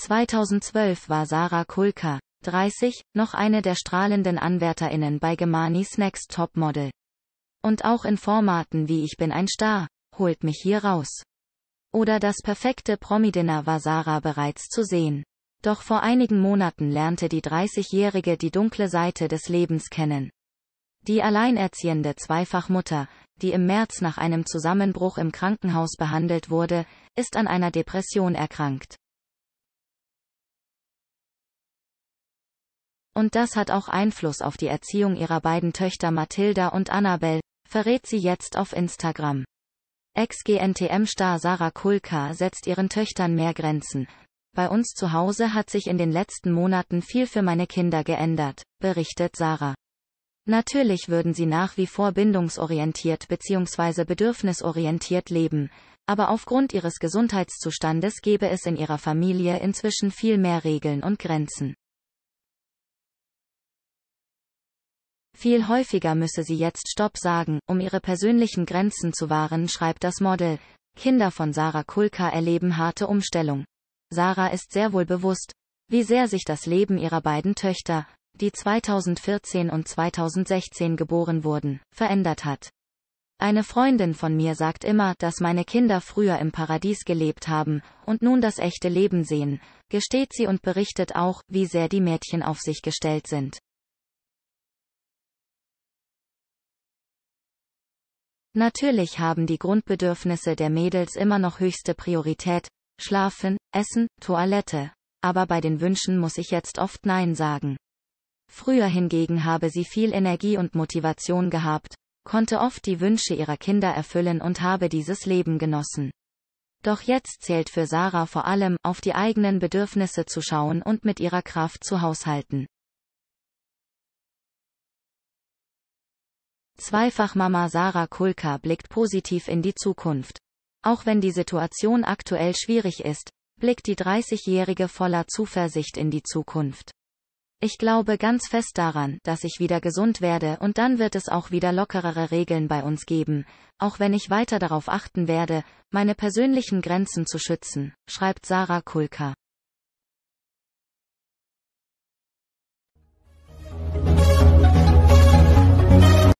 2012 war Sarah Kulka, 30, noch eine der strahlenden AnwärterInnen bei Gemanis Next Top Model. Und auch in Formaten wie Ich bin ein Star, holt mich hier raus. Oder das perfekte Promi-Dinner war Sarah bereits zu sehen. Doch vor einigen Monaten lernte die 30-Jährige die dunkle Seite des Lebens kennen. Die alleinerziehende Zweifachmutter, die im März nach einem Zusammenbruch im Krankenhaus behandelt wurde, ist an einer Depression erkrankt. Und das hat auch Einfluss auf die Erziehung ihrer beiden Töchter Mathilda und Annabel, verrät sie jetzt auf Instagram. Ex-GNTM-Star Sarah Kulka setzt ihren Töchtern mehr Grenzen. Bei uns zu Hause hat sich in den letzten Monaten viel für meine Kinder geändert, berichtet Sarah. Natürlich würden sie nach wie vor bindungsorientiert bzw. bedürfnisorientiert leben, aber aufgrund ihres Gesundheitszustandes gäbe es in ihrer Familie inzwischen viel mehr Regeln und Grenzen. Viel häufiger müsse sie jetzt Stopp sagen, um ihre persönlichen Grenzen zu wahren, schreibt das Model. Kinder von Sarah Kulka erleben harte Umstellung. Sarah ist sehr wohl bewusst, wie sehr sich das Leben ihrer beiden Töchter, die 2014 und 2016 geboren wurden, verändert hat. Eine Freundin von mir sagt immer, dass meine Kinder früher im Paradies gelebt haben und nun das echte Leben sehen, gesteht sie und berichtet auch, wie sehr die Mädchen auf sich gestellt sind. Natürlich haben die Grundbedürfnisse der Mädels immer noch höchste Priorität, Schlafen, Essen, Toilette. Aber bei den Wünschen muss ich jetzt oft Nein sagen. Früher hingegen habe sie viel Energie und Motivation gehabt, konnte oft die Wünsche ihrer Kinder erfüllen und habe dieses Leben genossen. Doch jetzt zählt für Sarah vor allem, auf die eigenen Bedürfnisse zu schauen und mit ihrer Kraft zu haushalten. Zweifachmama Sarah Kulka blickt positiv in die Zukunft. Auch wenn die Situation aktuell schwierig ist, blickt die 30-Jährige voller Zuversicht in die Zukunft. Ich glaube ganz fest daran, dass ich wieder gesund werde und dann wird es auch wieder lockerere Regeln bei uns geben, auch wenn ich weiter darauf achten werde, meine persönlichen Grenzen zu schützen, schreibt Sarah Kulka.